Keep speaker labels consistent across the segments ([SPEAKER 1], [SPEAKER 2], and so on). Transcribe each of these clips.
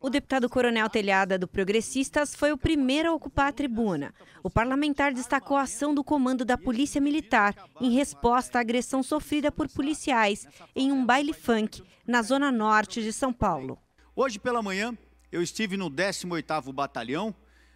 [SPEAKER 1] O deputado Coronel Telhada do Progressistas foi o primeiro a ocupar a tribuna. O parlamentar destacou a ação do comando da Polícia Militar em resposta à agressão sofrida por policiais em um baile funk na zona norte de São Paulo. Hoje pela
[SPEAKER 2] manhã, eu estive no 18º Batalhão,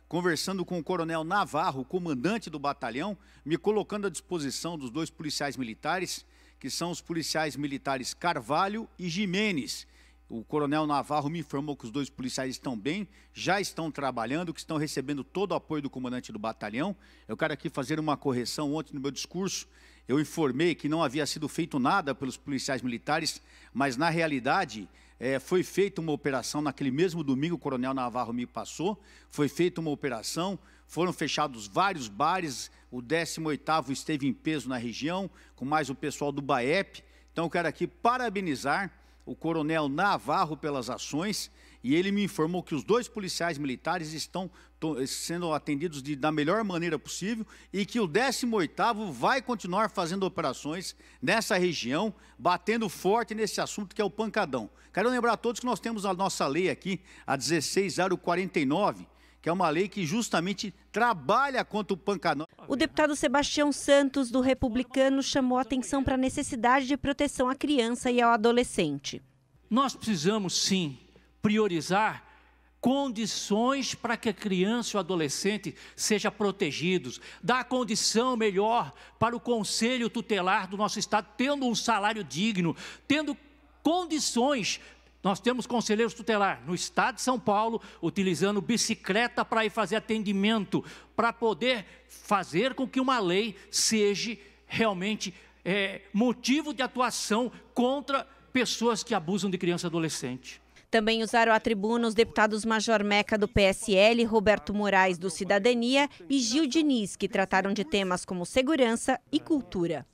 [SPEAKER 2] conversando com o Coronel Navarro, comandante do batalhão, me colocando à disposição dos dois policiais militares, que são os policiais militares Carvalho e Jimenez, o coronel Navarro me informou que os dois policiais estão bem, já estão trabalhando, que estão recebendo todo o apoio do comandante do batalhão. Eu quero aqui fazer uma correção. Ontem, no meu discurso, eu informei que não havia sido feito nada pelos policiais militares, mas, na realidade, é, foi feita uma operação naquele mesmo domingo, o coronel Navarro me passou, foi feita uma operação, foram fechados vários bares, o 18º esteve em peso na região, com mais o pessoal do BAEP. Então, eu quero aqui parabenizar o coronel Navarro pelas ações e ele me informou que os dois policiais militares estão eh, sendo atendidos de, da melhor maneira possível e que o 18º vai continuar fazendo operações nessa região, batendo forte nesse assunto que é o pancadão. Quero lembrar a todos que nós temos a nossa lei aqui, a 16049, que é uma lei que justamente trabalha contra o
[SPEAKER 1] pancanó. O deputado Sebastião Santos, do Republicano, chamou atenção para a necessidade de proteção à criança e ao adolescente.
[SPEAKER 3] Nós precisamos, sim, priorizar condições para que a criança e o adolescente sejam protegidos, dar condição melhor para o conselho tutelar do nosso Estado, tendo um salário digno, tendo condições nós temos conselheiros tutelar no estado de São Paulo, utilizando bicicleta para ir fazer atendimento, para poder fazer com que uma lei seja realmente é, motivo de atuação contra pessoas que abusam de criança e adolescente.
[SPEAKER 1] Também usaram a tribuna os deputados Major Meca do PSL, Roberto Moraes do Cidadania e Gil Diniz, que trataram de temas como segurança e cultura.